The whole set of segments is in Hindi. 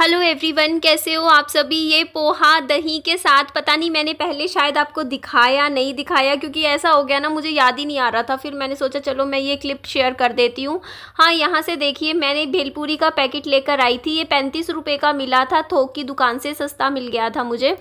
हेलो एवरीवन कैसे हो आप सभी ये पोहा दही के साथ पता नहीं मैंने पहले शायद आपको दिखाया नहीं दिखाया क्योंकि ऐसा हो गया ना मुझे याद ही नहीं आ रहा था फिर मैंने सोचा चलो मैं ये क्लिप शेयर कर देती हूँ हाँ यहाँ से देखिए मैंने भेलपूरी का पैकेट लेकर आई थी ये पैंतीस रुपये का मिला था थोक की दुकान से सस्ता मिल गया था मुझे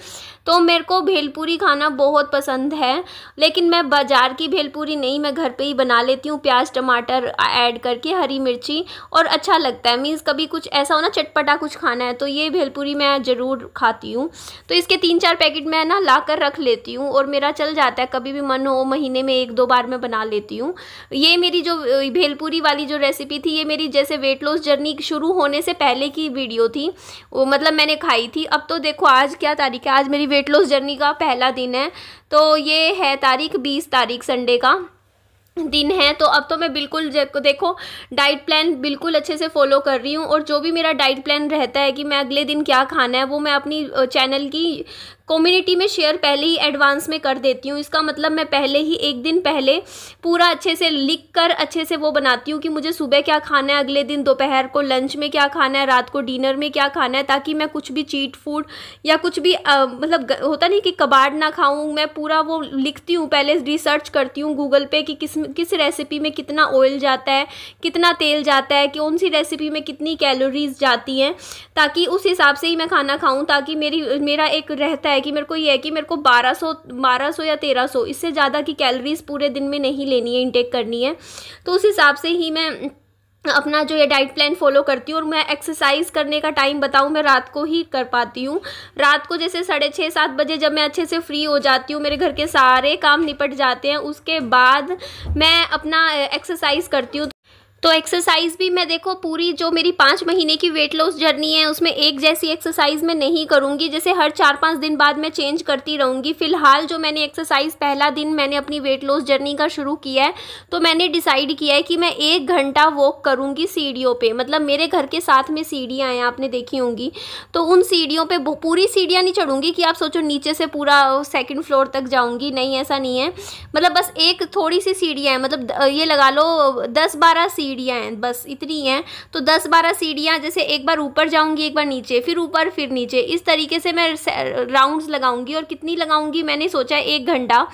तो मेरे को भेलपूरी खाना बहुत पसंद है लेकिन मैं बाज़ार की भेलपूरी नहीं मैं घर पर ही बना लेती हूँ प्याज टमाटर ऐड करके हरी मिर्ची और अच्छा लगता है मीन्स कभी कुछ ऐसा हो ना चटपटा कुछ खाना खाना है तो ये भेलपूरी मैं ज़रूर खाती हूँ तो इसके तीन चार पैकेट मैं ना ला कर रख लेती हूँ और मेरा चल जाता है कभी भी मन हो महीने में एक दो बार मैं बना लेती हूँ ये मेरी जो भेलपूरी वाली जो रेसिपी थी ये मेरी जैसे वेट लॉस जर्नी शुरू होने से पहले की वीडियो थी वो मतलब मैंने खाई थी अब तो देखो आज क्या तारीख है आज मेरी वेट लॉस जर्नी का पहला दिन है तो ये है तारीख बीस तारीख संडे का दिन है तो अब तो मैं बिल्कुल देखो डाइट प्लान बिल्कुल अच्छे से फॉलो कर रही हूँ और जो भी मेरा डाइट प्लान रहता है कि मैं अगले दिन क्या खाना है वो मैं अपनी चैनल की कम्युनिटी में शेयर पहले ही एडवांस में कर देती हूँ इसका मतलब मैं पहले ही एक दिन पहले पूरा अच्छे से लिख कर अच्छे से वो बनाती हूँ कि मुझे सुबह क्या खाना है अगले दिन दोपहर को लंच में क्या खाना है रात को डिनर में क्या खाना है ताकि मैं कुछ भी चीट फूड या कुछ भी आ, मतलब होता नहीं कि कबाड़ ना खाऊँ मैं पूरा वो लिखती हूँ पहले रिसर्च करती हूँ गूगल पर कि किस किस रेसिपी में कितना ऑयल जाता है कितना तेल जाता है कौन सी रेसिपी में कितनी कैलोरीज जाती हैं ताकि उस हिसाब से ही मैं खाना खाऊँ ताकि मेरी मेरा एक रहता है कि मेरे को ये है कि मेरे को 1200 1200 या 1300 इससे ज़्यादा की कैलोरीज़ पूरे दिन में नहीं लेनी है इंटेक करनी है तो उस हिसाब से ही मैं अपना जो ये डाइट प्लान फॉलो करती हूँ और मैं एक्सरसाइज करने का टाइम बताऊँ मैं रात को ही कर पाती हूँ रात को जैसे साढ़े छः सात बजे जब मैं अच्छे से फ्री हो जाती हूँ मेरे घर के सारे काम निपट जाते हैं उसके बाद मैं अपना एक्सरसाइज करती हूँ तो एक्सरसाइज भी मैं देखो पूरी जो मेरी पाँच महीने की वेट लॉस जर्नी है उसमें एक जैसी एक्सरसाइज मैं नहीं करूँगी जैसे हर चार पाँच दिन बाद मैं चेंज करती रहूँगी फ़िलहाल जो मैंने एक्सरसाइज पहला दिन मैंने अपनी वेट लॉस जर्नी का शुरू किया है तो मैंने डिसाइड किया है कि मैं एक घंटा वॉक करूँगी सीढ़ियों पर मतलब मेरे घर के साथ में सीढ़ियाँ हैं आपने देखी होंगी तो उन सीढ़ियों पर पूरी सीढ़ियाँ नहीं चढ़ूँगी कि आप सोचो नीचे से पूरा सेकेंड फ्लोर तक जाऊँगी नहीं ऐसा नहीं है मतलब बस एक थोड़ी सी सीढ़ियाँ हैं मतलब ये लगा लो दस बारह सीढ़ी सीढ़ियाँ हैं बस इतनी हैं तो दस बारह सीढ़ियाँ जैसे एक बार ऊपर जाऊँगी एक बार नीचे फिर ऊपर फिर नीचे इस तरीके से मैं राउंड्स लगाऊंगी और कितनी लगाऊंगी मैंने सोचा है एक घंटा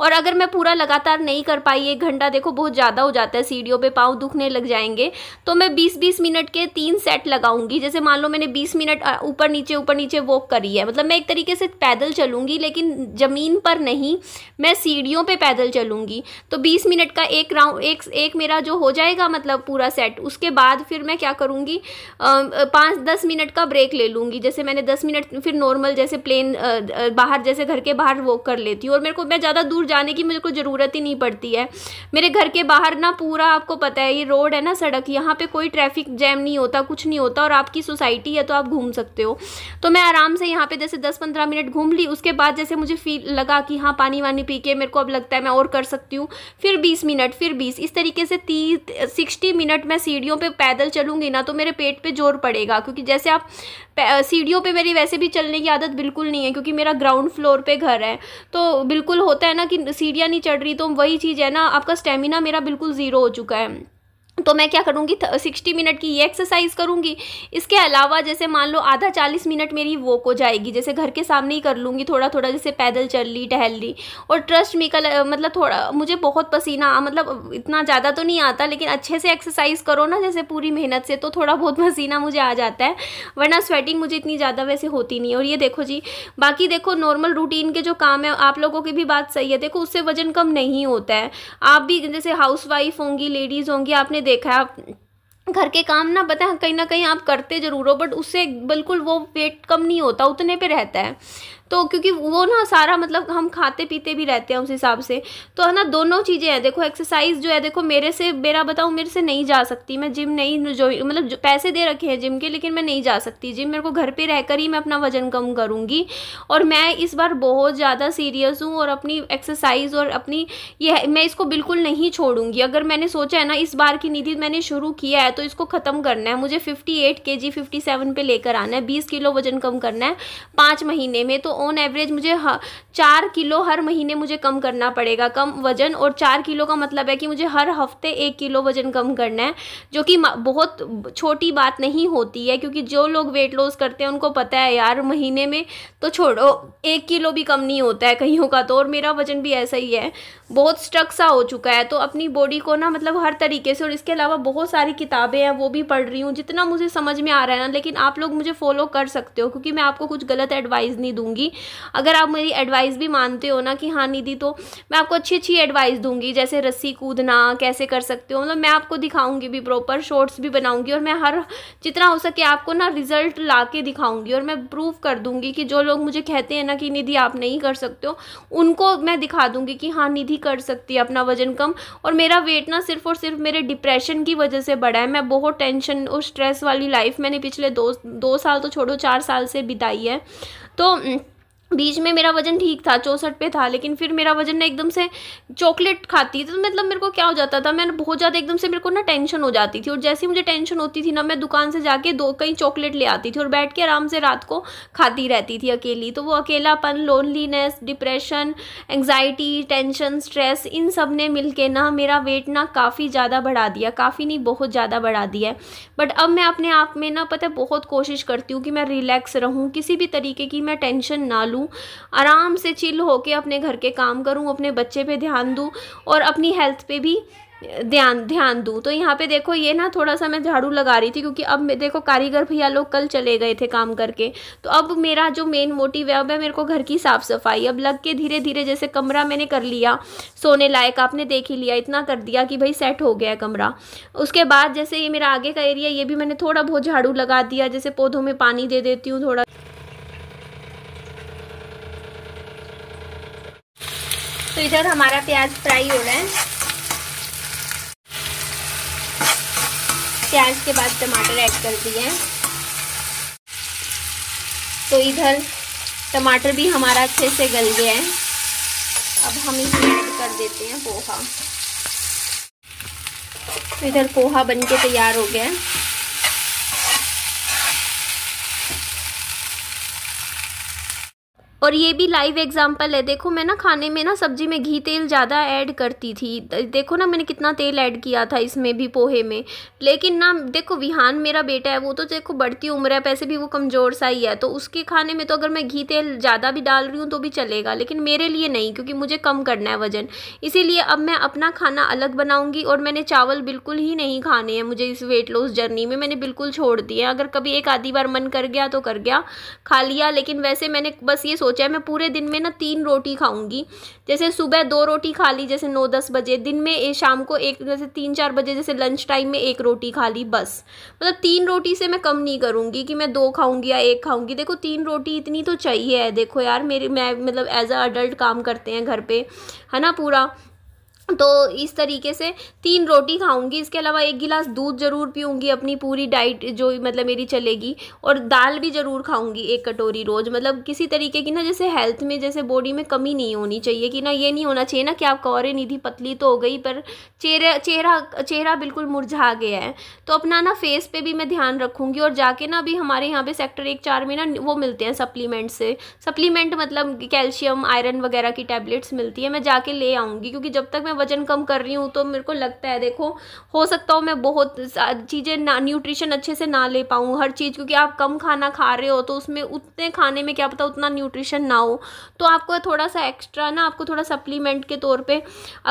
और अगर मैं पूरा लगातार नहीं कर पाई एक घंटा देखो बहुत ज़्यादा हो जाता है सीढ़ियों पर पाँव दुखने लग जाएंगे तो मैं बीस बीस मिनट के तीन सेट लगाऊंगी जैसे मान लो मैंने बीस मिनट ऊपर नीचे ऊपर नीचे वॉक करी है मतलब मैं एक तरीके से पैदल चलूँगी लेकिन ज़मीन पर नहीं मैं सीढ़ियों पर पैदल चलूँगी तो बीस मिनट का एक राउंड एक, एक मेरा जो हो जाएगा मतलब मतलब पूरा सेट उसके बाद फिर मैं क्या करूँगी पाँच दस मिनट का ब्रेक ले लूँगी जैसे मैंने दस मिनट फिर नॉर्मल जैसे प्लेन बाहर जैसे घर के बाहर वॉक कर लेती हूँ और मेरे को मैं ज़्यादा दूर जाने की मुझे को ज़रूरत ही नहीं पड़ती है मेरे घर के बाहर ना पूरा आपको पता है ये रोड है ना सड़क यहाँ पर कोई ट्रैफिक जैम नहीं होता कुछ नहीं होता और आपकी सोसाइटी है तो आप घूम सकते हो तो मैं आराम से यहाँ पर जैसे दस पंद्रह मिनट घूम ली उसके बाद जैसे मुझे फील लगा कि हाँ पानी वानी पी के मेरे को अब लगता है मैं और कर सकती हूँ फिर बीस मिनट फिर बीस इस तरीके से तीस सिक्सटी सिक्सटी मिनट मैं सीढ़ियों पे पैदल चलूँगी ना तो मेरे पेट पे जोर पड़ेगा क्योंकि जैसे आप सीढ़ियों पे मेरी वैसे भी चलने की आदत बिल्कुल नहीं है क्योंकि मेरा ग्राउंड फ्लोर पे घर है तो बिल्कुल होता है ना कि सीढ़ियाँ नहीं चढ़ रही तो वही चीज़ है ना आपका स्टेमिना मेरा बिल्कुल ज़ीरो हो चुका है तो मैं क्या करूँगी सिक्सटी मिनट की ये एक्सरसाइज करूँगी इसके अलावा जैसे मान लो आधा चालीस मिनट मेरी वॉक हो जाएगी जैसे घर के सामने ही कर लूँगी थोड़ा थोड़ा जैसे पैदल चल ली टहल ली और ट्रस्ट मी कल मतलब थोड़ा मुझे बहुत पसीना मतलब इतना ज़्यादा तो नहीं आता लेकिन अच्छे से एक्सरसाइज करो ना जैसे पूरी मेहनत से तो थोड़ा बहुत पसीना मुझे आ जाता है वरना स्वेटिंग मुझे इतनी ज़्यादा वैसे होती नहीं और ये देखो जी बाकी देखो नॉर्मल रूटीन के जो काम है आप लोगों की भी बात सही है देखो उससे वजन कम नहीं होता है आप भी जैसे हाउस वाइफ होंगी लेडीज़ होंगी आपने देखा है आप घर के काम ना बताए कहीं ना कहीं आप करते जरूर हो बट उससे बिल्कुल वो वेट कम नहीं होता उतने पे रहता है तो क्योंकि वो ना सारा मतलब हम खाते पीते भी रहते हैं उस हिसाब से तो है ना दोनों चीज़ें हैं देखो एक्सरसाइज जो है देखो मेरे से मेरा बताऊँ मेरे से नहीं जा सकती मैं जिम नहीं जो मतलब पैसे दे रखे हैं जिम के लेकिन मैं नहीं जा सकती जिम मेरे को घर पर रहकर ही मैं अपना वजन कम करूँगी और मैं इस बार बहुत ज़्यादा सीरियस हूँ और अपनी एक्सरसाइज और अपनी ये मैं इसको बिल्कुल नहीं छोड़ूंगी अगर मैंने सोचा है ना इस बार की नीति मैंने शुरू किया है तो इसको ख़त्म करना है मुझे 58 एट के जी फिफ्टी सेवन पर लेकर आना है 20 किलो वजन कम करना है पाँच महीने में तो ऑन एवरेज मुझे चार किलो हर महीने मुझे कम करना पड़ेगा कम वज़न और चार किलो का मतलब है कि मुझे हर हफ्ते एक किलो वज़न कम करना है जो कि बहुत छोटी बात नहीं होती है क्योंकि जो लोग वेट लॉस करते हैं उनको पता है यार महीने में तो छोड़ो एक किलो भी कम नहीं होता है कहीं का तो और मेरा वज़न भी ऐसा ही है बहुत स्ट्रक सा हो चुका है तो अपनी बॉडी को ना मतलब हर तरीके से और इसके अलावा बहुत सारी किताबें हैं वो भी पढ़ रही हूँ जितना मुझे समझ में आ रहा है ना लेकिन आप लोग मुझे फॉलो कर सकते हो क्योंकि मैं आपको कुछ गलत एडवाइस नहीं दूंगी अगर आप मेरी एडवाइस भी मानते हो ना कि हाँ निधि तो मैं आपको अच्छी अच्छी एडवाइस दूंगी जैसे रस्सी कूदना कैसे कर सकते हो मतलब मैं आपको दिखाऊंगी भी प्रॉपर शॉर्ट्स भी बनाऊंगी और मैं हर जितना हो सके आपको ना रिजल्ट ला के दिखाऊंगी और मैं प्रूव कर दूंगी कि जो लोग मुझे कहते हैं ना कि निधि आप नहीं कर सकते हो उनको मैं दिखा दूंगी कि हाँ निधि कर सकती है अपना वजन कम और मेरा वेट ना सिर्फ और सिर्फ मेरे डिप्रेशन की वजह से बढ़ा है मैं बहुत टेंशन और स्ट्रेस वाली लाइफ मैंने पिछले दो दो साल तो छोड़ो चार साल से बिताई है तो बीच में मेरा वजन ठीक था चौंसठ पे था लेकिन फिर मेरा वजन ना एकदम से चॉकलेट खाती थी तो मतलब मेरे को क्या हो जाता था मैंने बहुत ज़्यादा एकदम से मेरे को ना टेंशन हो जाती थी और जैसे मुझे टेंशन होती थी ना मैं दुकान से जाके दो कहीं चॉकलेट ले आती थी और बैठ के आराम से रात को खाती रहती थी अकेली तो वो अकेलापन loneliness depression anxiety tension stress इन सब ने मिल के ना मेरा वेट ना काफ़ी ज़्यादा बढ़ा दिया काफ़ी नहीं बहुत ज़्यादा बढ़ा दिया बट अब मैं अपने आप में ना पता बहुत कोशिश करती हूँ कि मैं रिलैक्स रहूँ किसी भी तरीके की मैं टेंशन ना लूँ करूँ आराम से चिल होके अपने घर के काम करूँ अपने बच्चे पे ध्यान दूँ और अपनी हेल्थ पे भी ध्यान ध्यान दूँ तो यहाँ पे देखो ये ना थोड़ा सा मैं झाड़ू लगा रही थी क्योंकि अब देखो कारीगर भैया लोग कल चले गए थे काम करके तो अब मेरा जो मेन मोटिव है अब है मेरे को घर की साफ़ सफाई अब लग के धीरे धीरे जैसे कमरा मैंने कर लिया सोने लायक आपने देख ही लिया इतना कर दिया कि भाई सेट हो गया है कमरा उसके बाद जैसे ये मेरा आगे का एरिया ये भी मैंने थोड़ा बहुत झाड़ू लगा दिया जैसे पौधों में पानी दे देती हूँ थोड़ा तो इधर हमारा प्याज फ्राई हो रहा है प्याज के बाद टमाटर ऐड कर दिए तो इधर टमाटर भी हमारा अच्छे से गल गया है अब हम इसे ऐड कर देते हैं पोहा तो इधर पोहा बनके तैयार हो गया है और ये भी लाइव एग्जाम्पल है देखो मैं ना खाने में ना सब्जी में घी तेल ज़्यादा ऐड करती थी देखो ना मैंने कितना तेल ऐड किया था इसमें भी पोहे में लेकिन ना देखो विहान मेरा बेटा है वो तो देखो बढ़ती उम्र है पैसे भी वो कमज़ोर सा ही है तो उसके खाने में तो अगर मैं घी तेल ज़्यादा भी डाल रही हूँ तो भी चलेगा लेकिन मेरे लिए नहीं क्योंकि मुझे कम करना है वज़न इसीलिए अब मैं अपना खाना अलग बनाऊँगी और मैंने चावल बिल्कुल ही नहीं खाने हैं मुझे इस वेट लॉस जर्नी में मैंने बिल्कुल छोड़ दिए अगर कभी एक आधी बार मन कर गया तो कर गया खा लिया लेकिन वैसे मैंने बस ये सोचा है मैं पूरे दिन में ना तीन रोटी खाऊंगी जैसे सुबह दो रोटी खा ली जैसे नौ दस बजे दिन में ए, शाम को एक जैसे तीन चार बजे जैसे लंच टाइम में एक रोटी खा ली बस मतलब तीन रोटी से मैं कम नहीं करूँगी कि मैं दो खाऊंगी या एक खाऊँगी देखो तीन रोटी इतनी तो चाहिए है देखो यार मेरी मैं मतलब एज अ अडल्ट काम करते हैं घर पर है ना पूरा तो इस तरीके से तीन रोटी खाऊंगी इसके अलावा एक गिलास दूध ज़रूर पीऊंगी अपनी पूरी डाइट जो मतलब मेरी चलेगी और दाल भी ज़रूर खाऊंगी एक कटोरी रोज़ मतलब किसी तरीके की ना जैसे हेल्थ में जैसे बॉडी में कमी नहीं होनी चाहिए कि ना ये नहीं होना चाहिए ना कि आप कौरे निधि पतली तो हो गई पर चेहरा चेहरा चेहरा बिल्कुल मुरझा गया है तो अपना ना फेस पर भी मैं ध्यान रखूँगी और जाके ना अभी हमारे यहाँ पर सेक्टर एक चार में ना वो मिलते हैं सप्लीमेंट से सप्लीमेंट मतलब कैल्शियम आयरन वगैरह की टैबलेट्स मिलती है मैं जाके ले आऊँगी क्योंकि जब तक मैं वजन कम कर रही हूँ तो मेरे को लगता है देखो हो सकता हो मैं बहुत चीज़ें ना न्यूट्रिशन अच्छे से ना ले पाऊँ हर चीज़ क्योंकि आप कम खाना खा रहे हो तो उसमें उतने खाने में क्या पता उतना न्यूट्रिशन ना हो तो आपको थोड़ा सा एक्स्ट्रा ना आपको थोड़ा सप्लीमेंट के तौर पर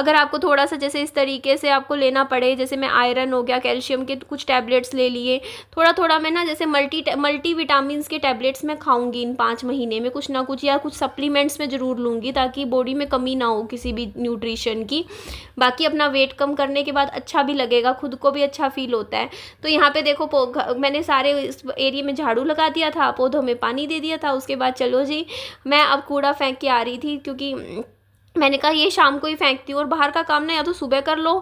अगर आपको थोड़ा सा जैसे इस तरीके से आपको लेना पड़े जैसे मैं आयरन हो गया कैल्शियम के कुछ टैबलेट्स ले लिए थोड़ा थोड़ा मैं ना जैसे मल्टी मल्टी विटामिन के टैबलेट्स मैं खाऊंगी इन पाँच महीने में कुछ ना कुछ या कुछ सप्लीमेंट्स में ज़रूर लूँगी ताकि बॉडी में कमी ना हो किसी भी न्यूट्रिशन की बाकी अपना वेट कम करने के बाद अच्छा भी लगेगा खुद को भी अच्छा फील होता है तो यहाँ पे देखो मैंने सारे इस एरिया में झाड़ू लगा दिया था पौधों में पानी दे दिया था उसके बाद चलो जी मैं अब कूड़ा फेंक के आ रही थी क्योंकि मैंने कहा ये शाम को ही फेंकती हूँ और बाहर का काम ना या तो सुबह कर लो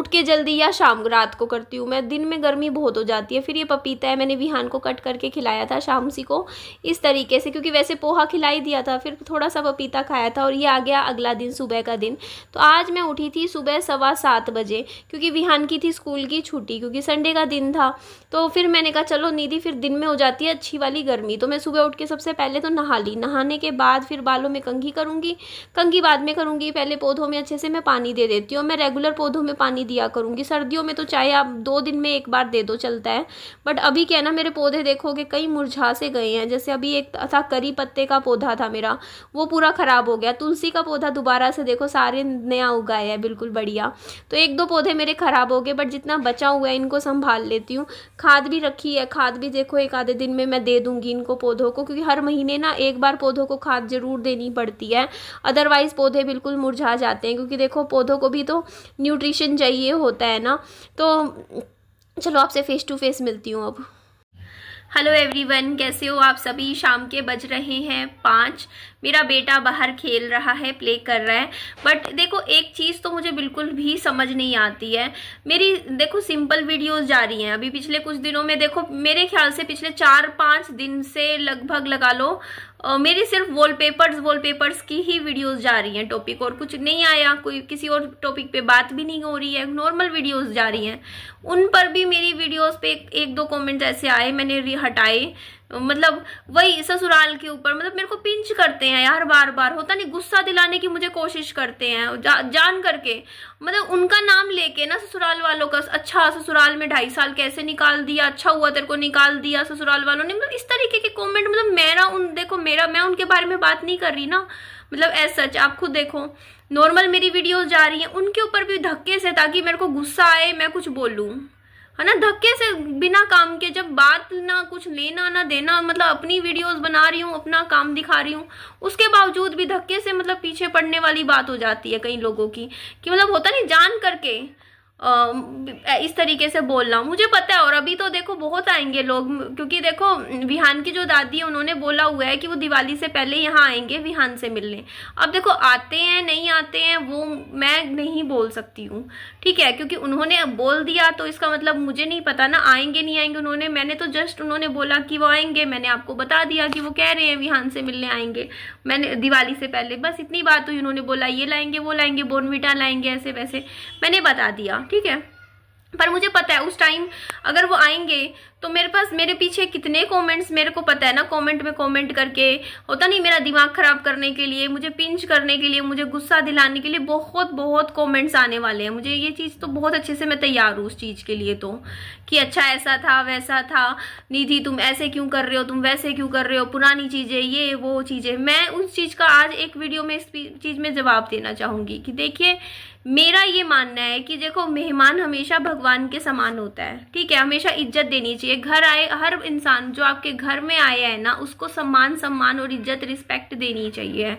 उठ के जल्दी या शाम रात को करती हूँ मैं दिन में गर्मी बहुत हो जाती है फिर ये पपीता है मैंने विहान को कट करके खिलाया था शाम सी को इस तरीके से क्योंकि वैसे पोहा खिला ही दिया था फिर थोड़ा सा पपीता खाया था और ये आ गया अगला दिन सुबह का दिन तो आज मैं उठी थी सुबह सवा सात बजे क्योंकि विहान की थी स्कूल की छुट्टी क्योंकि संडे का दिन था तो फिर मैंने कहा चलो नीदी फिर दिन में हो जाती है अच्छी वाली गर्मी तो मैं सुबह उठ के सबसे पहले तो नहा ली नहाने के बाद फिर बालों में कंघी करूँगी कंघी बाद में करूँगी पहले पौधों में अच्छे से मैं पानी दे देती हूँ मैं रेगुलर पौधों में पानी दिया करूँगी सर्दियों में तो चाहे आप दो दिन में एक बार दे दो चलता है बट अभी क्या ना मेरे पौधे देखोगे कई मुरझा से गए हैं जैसे अभी एक था करी पत्ते का पौधा था मेरा वो पूरा ख़राब हो गया तुलसी का पौधा दोबारा से देखो सारे नया उगाए हैं बिल्कुल बढ़िया तो एक दो पौधे मेरे ख़राब हो गए बट जितना बचा हुआ है इनको संभाल लेती हूँ खाद भी रखी है खाद भी देखो एक आधे दिन में मैं दे दूँगी इनको पौधों को क्योंकि हर महीने ना एक बार पौधों को खाद ज़रूर देनी पड़ती है अदरवाइज़ पौधे भी बिल्कुल मुरझा जाते हैं क्योंकि देखो पौधों को भी तो न्यूट्रिशन चाहिए होता है ना तो चलो आपसे फ़ेस टू फेस मिलती हूँ अब हेलो एवरीवन कैसे हो आप सभी शाम के बज रहे हैं पाँच मेरा बेटा बाहर खेल रहा है प्ले कर रहा है बट देखो एक चीज़ तो मुझे बिल्कुल भी समझ नहीं आती है मेरी देखो सिंपल वीडियोस जा रही हैं अभी पिछले कुछ दिनों में देखो मेरे ख्याल से पिछले चार पाँच दिन से लगभग लगा लो Uh, मेरी सिर्फ वॉलपेपर्स वॉलपेपर्स की ही वीडियोस जा रही हैं टॉपिक और कुछ नहीं आया कोई किसी और टॉपिक पे बात भी नहीं हो रही है नॉर्मल वीडियोस जा रही हैं उन पर भी मेरी वीडियोस पे एक, एक दो कमेंट्स ऐसे आए मैंने हटाए मतलब वही ससुराल के ऊपर मतलब मेरे को पिंच करते हैं यार बार बार होता नहीं गुस्सा दिलाने की मुझे कोशिश करते हैं जा, जान करके मतलब उनका नाम लेके ना ससुराल वालों का अच्छा ससुराल में ढाई साल कैसे निकाल दिया अच्छा हुआ तेरे को निकाल दिया ससुराल वालों ने मतलब इस तरीके के कॉमेंट मतलब मेरा उन देखो मेरा मैं उनके बारे में बात नहीं कर रही ना मतलब एज सच आप खुद देखो नॉर्मल मेरी वीडियोज जा रही है उनके ऊपर भी धक्के से ताकि मेरे को गुस्सा आए मैं कुछ बोलूँ है ना धक्के से बिना काम के जब बात ना कुछ लेना ना देना मतलब अपनी वीडियोस बना रही हूँ अपना काम दिखा रही हूँ उसके बावजूद भी धक्के से मतलब पीछे पड़ने वाली बात हो जाती है कई लोगों की कि मतलब होता नहीं जान करके इस तरीके से बोलना मुझे पता है और अभी तो देखो बहुत आएंगे लोग क्योंकि देखो विहान की जो दादी है उन्होंने बोला हुआ है कि वो दिवाली से पहले यहाँ आएंगे विहान से मिलने अब देखो आते हैं नहीं आते हैं वो मैं नहीं बोल सकती हूँ ठीक है क्योंकि उन्होंने बोल दिया तो इसका मतलब मुझे नहीं पता ना आएंगे नहीं आएंगे उन्होंने मैंने तो जस्ट उन्होंने बोला कि वो आएंगे मैंने आपको बता दिया कि वो कह रहे हैं विहान से मिलने आएंगे मैंने दिवाली से पहले बस इतनी बात हुई उन्होंने बोला ये लाएंगे वो लाएंगे बोनविटा लाएंगे ऐसे वैसे मैंने बता दिया ठीक है पर मुझे पता है उस टाइम अगर वो आएंगे तो मेरे पास मेरे पीछे कितने कमेंट्स मेरे को पता है ना कमेंट में कमेंट करके होता नहीं मेरा दिमाग खराब करने के लिए मुझे पिंच करने के लिए मुझे गुस्सा दिलाने के लिए बहुत बहुत कमेंट्स आने वाले हैं मुझे ये चीज़ तो बहुत अच्छे से मैं तैयार हूँ उस चीज़ के लिए तो कि अच्छा ऐसा था वैसा था निधि तुम ऐसे क्यों कर रहे हो तुम वैसे क्यों कर रहे हो पुरानी चीज़ें ये वो चीज़ें मैं उस चीज़ का आज एक वीडियो में इस चीज़ में जवाब देना चाहूँगी कि देखिए मेरा ये मानना है कि देखो मेहमान हमेशा भगवान के समान होता है ठीक है हमेशा इज्जत देनी चाहिए चाहिए घर आए हर इंसान जो आपके घर में आया है ना उसको सम्मान सम्मान और इज्जत रिस्पेक्ट देनी चाहिए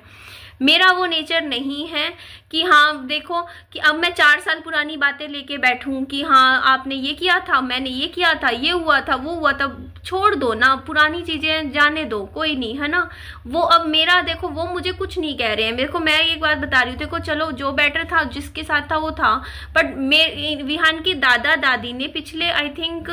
मेरा वो नेचर नहीं है कि हाँ देखो कि अब मैं चार साल पुरानी बातें लेके बैठूं कि हाँ आपने ये किया था मैंने ये किया था ये हुआ था वो हुआ था छोड़ दो ना पुरानी चीज़ें जाने दो कोई नहीं है ना वो अब मेरा देखो वो मुझे कुछ नहीं कह रहे हैं देखो मैं एक बात बता रही हूँ देखो चलो जो बेटर था जिसके साथ था वो था बट मे विहान की दादा दादी ने पिछले आई थिंक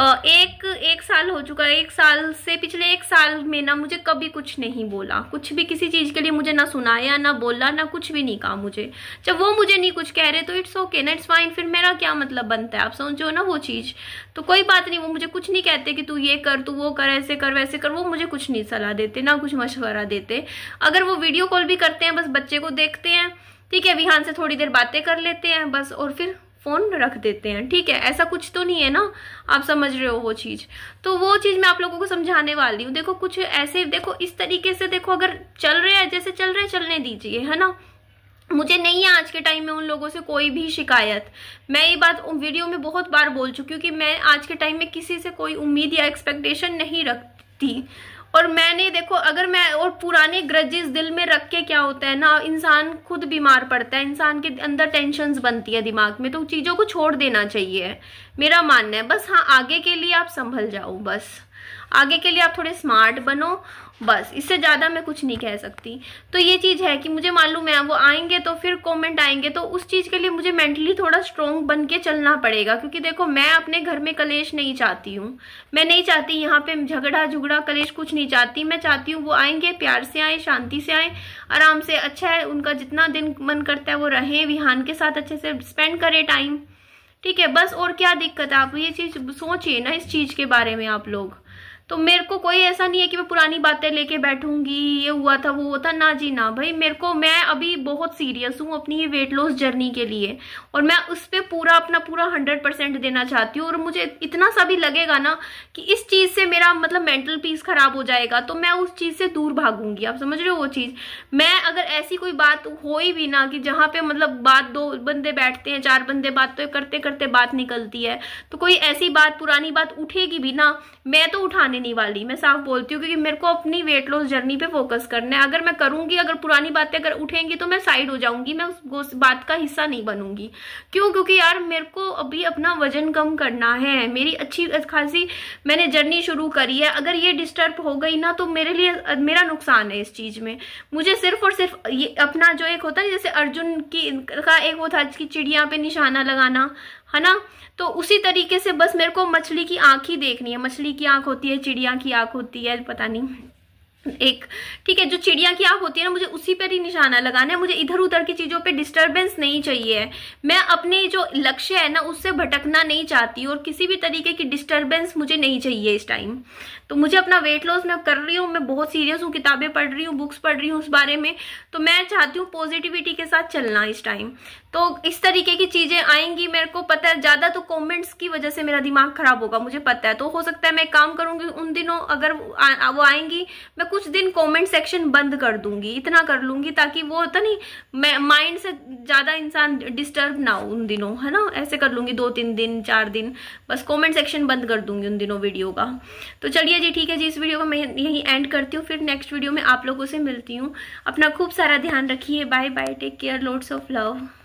एक एक साल हो चुका है एक साल से पिछले एक साल में ना मुझे कभी कुछ नहीं बोला कुछ भी किसी चीज़ के लिए मुझे ना सुनाया ना बोला ना कुछ भी नहीं कहा मुझे जब वो मुझे नहीं कुछ कह रहे तो इट्स ओके ना इट्स फाइन फिर मेरा क्या मतलब बनता है आप समझो ना वो चीज़ तो कोई बात नहीं वो मुझे कुछ नहीं कहते कि तू ये कर तू वो कर ऐसे कर वैसे कर वो मुझे कुछ नहीं सलाह देते ना कुछ मशवरा देते अगर वो वीडियो कॉल भी करते हैं बस बच्चे को देखते हैं ठीक है विहान से थोड़ी देर बातें कर लेते हैं बस और फिर फ़ोन रख देते हैं ठीक है ऐसा कुछ तो नहीं है ना आप समझ रहे हो वो चीज़ तो वो चीज़ मैं आप लोगों को समझाने वाली हूँ देखो कुछ ऐसे देखो इस तरीके से देखो अगर चल रहे हैं जैसे चल रहे चलने दीजिए है ना मुझे नहीं है आज के टाइम में उन लोगों से कोई भी शिकायत मैं ये बात वीडियो में बहुत बार बोल चुकी हूँ कि मैं आज के टाइम में किसी से कोई उम्मीद या एक्सपेक्टेशन नहीं रखती और मैंने देखो अगर मैं और पुराने ग्रजेस दिल में रख के क्या होता है ना इंसान खुद बीमार पड़ता है इंसान के अंदर टेंशन बनती है दिमाग में तो चीज़ों को छोड़ देना चाहिए मेरा मानना है बस हाँ आगे के लिए आप संभल जाओ बस आगे के लिए आप थोड़े स्मार्ट बनो बस इससे ज़्यादा मैं कुछ नहीं कह सकती तो ये चीज़ है कि मुझे मालूम है वो आएंगे तो फिर कमेंट आएंगे तो उस चीज़ के लिए मुझे मेंटली थोड़ा स्ट्रोंग बन के चलना पड़ेगा क्योंकि देखो मैं अपने घर में कलेश नहीं चाहती हूँ मैं नहीं चाहती यहाँ पे झगड़ा झुगड़ा कलेश कुछ नहीं चाहती मैं चाहती हूँ वो आएंगे प्यार से आए शांति से आए आराम से अच्छा है उनका जितना दिन मन करता है वो रहें विहान के साथ अच्छे से स्पेंड करें टाइम ठीक है बस और क्या दिक्कत है आप ये चीज़ सोचिए ना इस चीज़ के बारे में आप लोग तो मेरे को कोई ऐसा नहीं है कि मैं पुरानी बातें लेके बैठूंगी ये हुआ था वो हुआ था ना जी ना भाई मेरे को मैं अभी बहुत सीरियस हूँ अपनी ये वेट लॉस जर्नी के लिए और मैं उस पर पूरा अपना पूरा हंड्रेड परसेंट देना चाहती हूँ और मुझे इतना सा भी लगेगा ना कि इस चीज़ से मेरा मतलब मेंटल पीस खराब हो जाएगा तो मैं उस चीज़ से दूर भागूंगी आप समझ रहे हो वो चीज़ मैं अगर ऐसी कोई बात हो ही भी ना कि जहाँ पर मतलब बात दो बंदे बैठते हैं चार बंदे बात तो करते करते बात निकलती है तो कोई ऐसी बात पुरानी बात उठेगी भी ना मैं तो उठाने आने नहीं वाली मैं साफ बोलती हूँ क्योंकि मेरे को अपनी वेट लॉस जर्नी पे फोकस करना है अगर मैं करूंगी अगर पुरानी बातें अगर उठेंगी तो मैं साइड हो जाऊंगी मैं उस बात का हिस्सा नहीं बनूंगी क्यों क्योंकि यार मेरे को अभी अपना वजन कम करना है मेरी अच्छी खासी मैंने जर्नी शुरू करी है अगर ये डिस्टर्ब हो गई ना तो मेरे लिए मेरा नुकसान है इस चीज़ में मुझे सिर्फ और सिर्फ ये अपना जो एक होता है जैसे अर्जुन की का एक वो था कि चिड़िया पे निशाना लगाना है ना तो उसी तरीके से बस मेरे को मछली की आंख ही देखनी है मछली की आंख होती है चिड़िया की आंख होती है पता नहीं एक ठीक है जो चिड़िया की आँख होती है ना मुझे उसी पर ही निशाना लगाना है मुझे इधर उधर की चीज़ों पे डिस्टरबेंस नहीं चाहिए मैं अपने जो लक्ष्य है ना उससे भटकना नहीं चाहती और किसी भी तरीके की डिस्टरबेंस मुझे नहीं चाहिए इस टाइम तो मुझे अपना वेट लॉस मैं कर रही हूँ मैं बहुत सीरियस हूँ किताबें पढ़ रही हूँ बुक्स पढ़ रही हूँ उस बारे में तो मैं चाहती हूँ पॉजिटिविटी के साथ चलना इस टाइम तो इस तरीके की चीज़ें आएंगी मेरे को पता है ज़्यादा तो कॉमेंट्स की वजह से मेरा दिमाग खराब होगा मुझे पता है तो हो सकता है मैं काम करूँगी उन दिनों अगर वो आएंगी मैं कुछ दिन कमेंट सेक्शन बंद कर दूंगी इतना कर लूंगी ताकि वो होता नहीं माइंड से ज़्यादा इंसान डिस्टर्ब ना हो उन दिनों है ना ऐसे कर लूंगी दो तीन दिन चार दिन बस कमेंट सेक्शन बंद कर दूंगी उन दिनों वीडियो का तो चलिए जी ठीक है जी इस वीडियो को मैं यही एंड करती हूँ फिर नेक्स्ट वीडियो में आप लोगों से मिलती हूँ अपना खूब सारा ध्यान रखिए bye bye take care loads of love